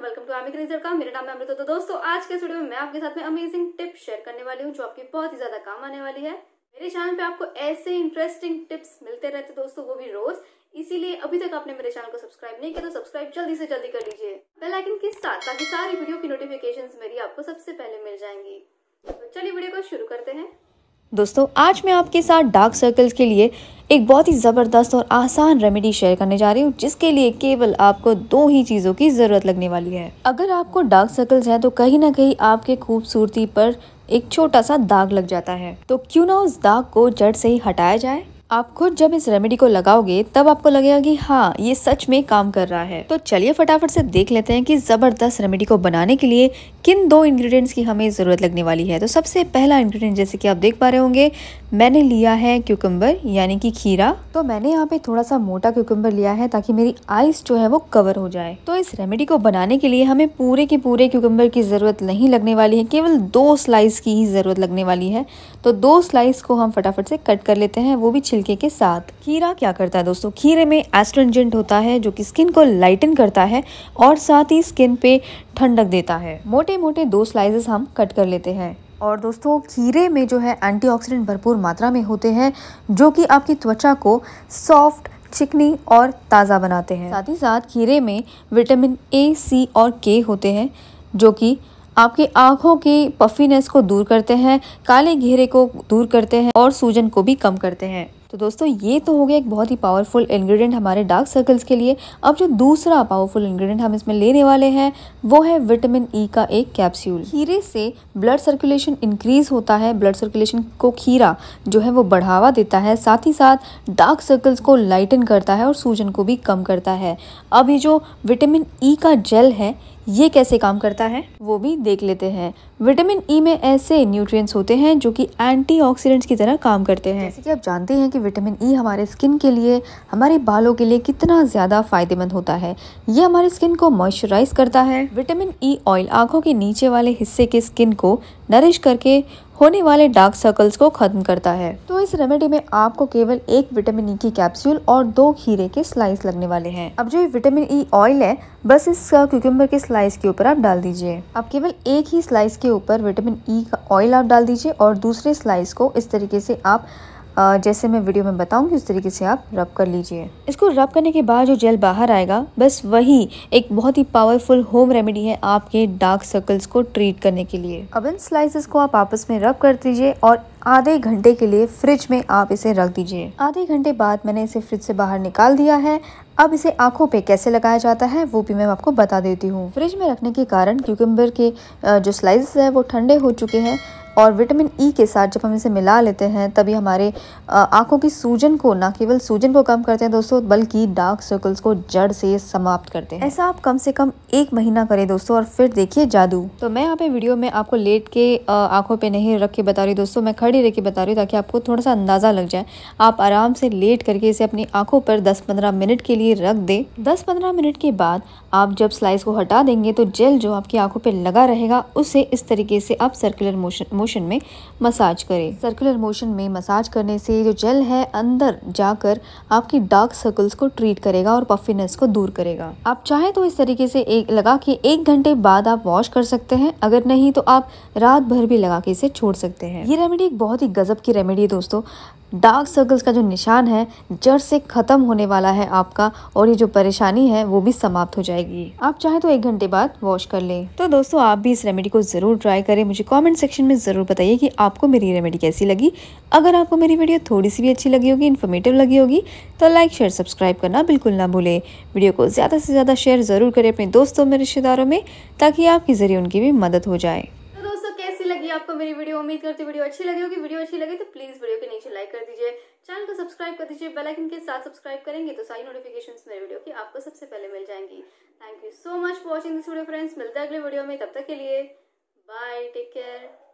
and welcome to एमिक रिजर का मेरा नाम है अमृता तो दोस्तों आज के वीडियो में मैं आपके साथ में अमेजिंग टिप्स शेयर करने वाली हूँ जो आपकी बहुत ही ज्यादा काम आने वाली है मेरे चैनल पे आपको ऐसे इंटरेस्टिंग टिप्स मिलते रहते दोस्तों वो भी रोज इसीलिए अभी तक आपने मेरे चैनल को सब्सक्राइब नहीं किया तो सब्सक्राइब जल्दी से जल्दी कर लीजिए बेल आइकन के साथ ताकि सारी वीडियो की नोटिफिकेशन मेरी आपको सबसे पहले मिल जाएंगी तो चलिए वीडियो को शुरू करते हैं दोस्तों आज मैं आपके साथ डार्क सर्कल्स के लिए एक बहुत ही ज़बरदस्त और आसान रेमेडी शेयर करने जा रही हूँ जिसके लिए केवल आपको दो ही चीज़ों की ज़रूरत लगने वाली है अगर आपको डार्क सर्कल्स हैं तो कहीं ना कहीं आपके खूबसूरती पर एक छोटा सा दाग लग जाता है तो क्यों ना उस दाग को जड़ से ही हटाया जाए आप खुद जब इस रेमेडी को लगाओगे तब आपको लगेगा कि हाँ ये सच में काम कर रहा है तो चलिए फटाफट से देख लेते हैं कि ज़बरदस्त रेमेडी को बनाने के लिए किन दो इंग्रेडिएंट्स की हमें ज़रूरत लगने वाली है तो सबसे पहला इंग्रेडिएंट जैसे कि आप देख पा रहे होंगे मैंने लिया है क्यूकम्बर यानी कि खीरा तो मैंने यहाँ पे थोड़ा सा मोटा क्यूकम्बर लिया है ताकि मेरी आइस जो है वो कवर हो जाए तो इस रेमेडी को बनाने के लिए हमें पूरे के पूरे क्यूकम्बर की ज़रूरत नहीं लगने वाली है केवल दो स्लाइस की ही ज़रूरत लगने वाली है तो दो स्लाइस को हम फटाफट से कट कर लेते हैं वो भी छिल छिलके के साथ खीरा क्या करता है दोस्तों खीरे में एस्ट्रेंजेंट होता है जो कि स्किन को लाइटन करता है और साथ ही स्किन पे ठंडक देता है मोटे मोटे दो स्लाइसेस हम कट कर लेते हैं और दोस्तों खीरे में जो है एंटीऑक्सीडेंट भरपूर मात्रा में होते हैं जो कि आपकी त्वचा को सॉफ्ट चिकनी और ताज़ा बनाते हैं साथ ही साथ खीरे में विटामिन ए सी और के होते हैं जो कि आपकी आंखों की पफीनेस को दूर करते हैं काले घेरे को दूर करते हैं और सूजन को भी कम करते हैं तो दोस्तों ये तो हो गया एक बहुत ही पावरफुल इंग्रेडिएंट हमारे डार्क सर्कल्स के लिए अब जो दूसरा पावरफुल इंग्रेडिएंट हम इसमें लेने वाले हैं वो है विटामिन ई e का एक कैप्सूल खीरे से ब्लड सर्कुलेशन इंक्रीज होता है ब्लड सर्कुलेशन को खीरा जो है वो बढ़ावा देता है साथ ही साथ डार्क सर्कल्स को लाइटन करता है और सूजन को भी कम करता है अब ये जो विटामिन ई e का जेल है ये कैसे काम करता है वो भी देख लेते हैं विटामिन ई e में ऐसे न्यूट्रिएंट्स होते हैं जो कि एंटीऑक्सीडेंट्स की तरह काम करते हैं जैसे कि आप जानते हैं कि विटामिन ई e हमारे स्किन के लिए हमारे बालों के लिए कितना ज़्यादा फायदेमंद होता है ये हमारे स्किन को मॉइस्चराइज करता है विटामिन ई e ऑयल आँखों के नीचे वाले हिस्से के स्किन को नरिश करके होने वाले डार्क सर्कल्स को ख़त्म करता है तो इस रेमेडी में आपको केवल एक विटामिन ई e की कैप्सूल और दो खीरे के स्लाइस लगने वाले हैं अब जो ये विटामिन ई e ऑयल है बस इस क्यूकम्बर के स्लाइस के ऊपर आप डाल दीजिए अब केवल एक ही स्लाइस के ऊपर विटामिन ई e का ऑयल आप डाल दीजिए और दूसरे स्लाइस को इस तरीके से आप जैसे मैं वीडियो में बताऊंगी उस तरीके से आप रब कर लीजिए इसको रब करने के बाद जो जेल बाहर आएगा बस वही एक बहुत ही पावरफुल होम रेमेडी है आपके डार्क सर्कल्स को ट्रीट करने के लिए अब इन स्लाइसेस को आप आपस में रब कर दीजिए और आधे घंटे के लिए फ्रिज में आप इसे रख दीजिए आधे घंटे बाद मैंने इसे फ्रिज से बाहर निकाल दिया है अब इसे आंखों पे कैसे लगाया जाता है वो भी मैं आपको बता देती हूँ फ्रिज में रखने के कारण क्यूकम्बर के जो स्लाइसेस है वो ठंडे हो चुके हैं और विटामिन ई e के साथ जब हम इसे मिला लेते हैं तभी हमारे आँखों की सूजन को ना केवल सूजन को कम करते हैं दोस्तों बल्कि डार्क सर्कल्स को जड़ से समाप्त करते हैं ऐसा आप कम से कम एक महीना करें दोस्तों और फिर देखिए जादू तो मैं यहाँ पे वीडियो में आपको लेट के आंखों पे नहीं रख के बता रही दोस्तों मैं खड़ी रह के बता रही हूँ ताकि आपको थोड़ा सा अंदाज़ा लग जाए आप आराम से लेट करके इसे अपनी आंखों पर दस पंद्रह मिनट के लिए रख दे दस पंद्रह मिनट के बाद आप जब स्लाइस को हटा देंगे तो जेल जो आपकी आंखों पर लगा रहेगा उसे इस तरीके से आप सर्कुलर मोशन मोशन में मसाज करें सर्कुलर मोशन में मसाज करने से जो जेल है अंदर जाकर आपकी डार्क सर्कल्स को ट्रीट करेगा और पफिनेस को दूर करेगा आप चाहे तो इस तरीके से एक लगा के एक घंटे बाद आप वॉश कर सकते हैं अगर नहीं तो आप रात भर भी लगा के इसे छोड़ सकते हैं ये रेमेडी एक बहुत ही गजब की रेमेडी है दोस्तों डार्क सर्कल्स का जो निशान है जड़ से ख़त्म होने वाला है आपका और ये जो परेशानी है वो भी समाप्त हो जाएगी आप चाहे तो एक घंटे बाद वॉश कर लें तो दोस्तों आप भी इस रेमेडी को ज़रूर ट्राई करें मुझे कमेंट सेक्शन में ज़रूर ज़रूर बताइए कि आपको मेरी रेमेडी कैसी लगी अगर आपको मेरी वीडियो थोड़ी सी भी अच्छी लगी होगी इन्फॉर्मेटिव लगी होगी तो लाइक शेयर सब्सक्राइब करना बिल्कुल ना भूलें वीडियो को ज़्यादा से ज़्यादा शेयर ज़रूर करें अपने दोस्तों में रिश्तेदारों में ताकि आपके ज़रिए उनकी भी मदद हो जाए तो लगी आपको मेरी वीडियो उम्मीद करती वीडियो अच्छी लगी होगी वीडियो अच्छी लगी तो प्लीज़ वीडियो के नीचे लाइक कर दीजिए चैनल को सब्सक्राइब कर दीजिए बेल आइकन के साथ सब्सक्राइब करेंगे तो सारी नोटिफिकेशंस मेरे वीडियो की आपको सबसे पहले मिल जाएंगी thank you so much for watching this video friends मिलते हैं अगले वीडियो में तब तक के लिए बाय टेक केयर